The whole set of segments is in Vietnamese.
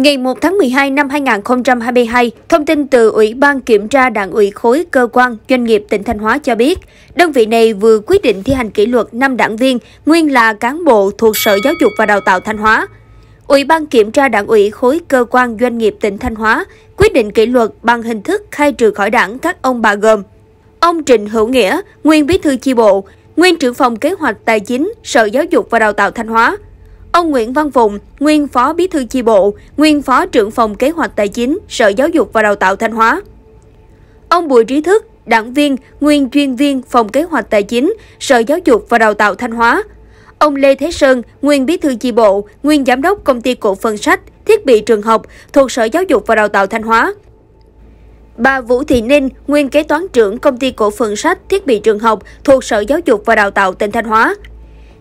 Ngày 1 tháng 12 năm 2022, thông tin từ Ủy ban Kiểm tra Đảng ủy khối cơ quan doanh nghiệp tỉnh Thanh Hóa cho biết, đơn vị này vừa quyết định thi hành kỷ luật 5 đảng viên nguyên là cán bộ thuộc Sở Giáo dục và Đào tạo Thanh Hóa. Ủy ban Kiểm tra Đảng ủy khối cơ quan doanh nghiệp tỉnh Thanh Hóa quyết định kỷ luật bằng hình thức khai trừ khỏi đảng các ông bà gồm Ông Trịnh Hữu Nghĩa, nguyên bí thư chi bộ, nguyên trưởng phòng kế hoạch tài chính Sở Giáo dục và Đào tạo Thanh Hóa, Ông Nguyễn Văn Phụng, nguyên phó bí thư chi bộ, nguyên phó trưởng phòng kế hoạch tài chính, Sở Giáo dục và Đào tạo Thanh Hóa. Ông Bùi Trí Thức, đảng viên, nguyên chuyên viên phòng kế hoạch tài chính, Sở Giáo dục và Đào tạo Thanh Hóa. Ông Lê Thế Sơn, nguyên bí thư chi bộ, nguyên giám đốc công ty cổ phần sách, thiết bị trường học thuộc Sở Giáo dục và Đào tạo Thanh Hóa. Bà Vũ Thị Ninh, nguyên kế toán trưởng công ty cổ phần sách thiết bị trường học thuộc Sở Giáo dục và Đào tạo tỉnh Thanh Hóa.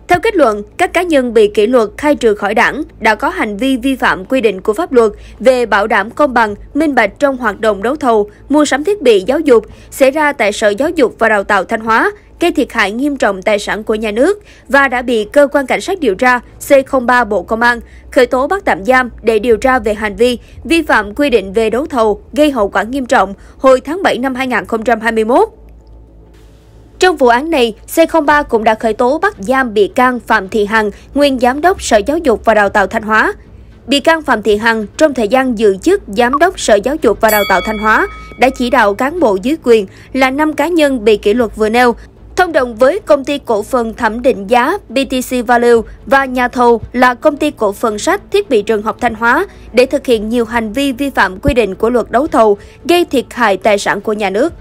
Theo kết luận, các cá nhân bị kỷ luật khai trừ khỏi đảng đã có hành vi vi phạm quy định của pháp luật về bảo đảm công bằng, minh bạch trong hoạt động đấu thầu, mua sắm thiết bị giáo dục xảy ra tại Sở Giáo dục và Đào tạo Thanh Hóa, gây thiệt hại nghiêm trọng tài sản của nhà nước và đã bị cơ quan cảnh sát điều tra C03 Bộ Công an khởi tố bắt tạm giam để điều tra về hành vi vi phạm quy định về đấu thầu gây hậu quả nghiêm trọng hồi tháng 7 năm 2021. Trong vụ án này, C03 cũng đã khởi tố bắt giam bị can Phạm Thị Hằng, nguyên giám đốc Sở Giáo dục và Đào tạo Thanh Hóa. Bị can Phạm Thị Hằng trong thời gian giữ chức Giám đốc Sở Giáo dục và Đào tạo Thanh Hóa đã chỉ đạo cán bộ dưới quyền là 5 cá nhân bị kỷ luật vừa nêu, thông đồng với công ty cổ phần thẩm định giá BTC Value và nhà thầu là công ty cổ phần sách thiết bị trường học Thanh Hóa để thực hiện nhiều hành vi vi phạm quy định của luật đấu thầu, gây thiệt hại tài sản của nhà nước.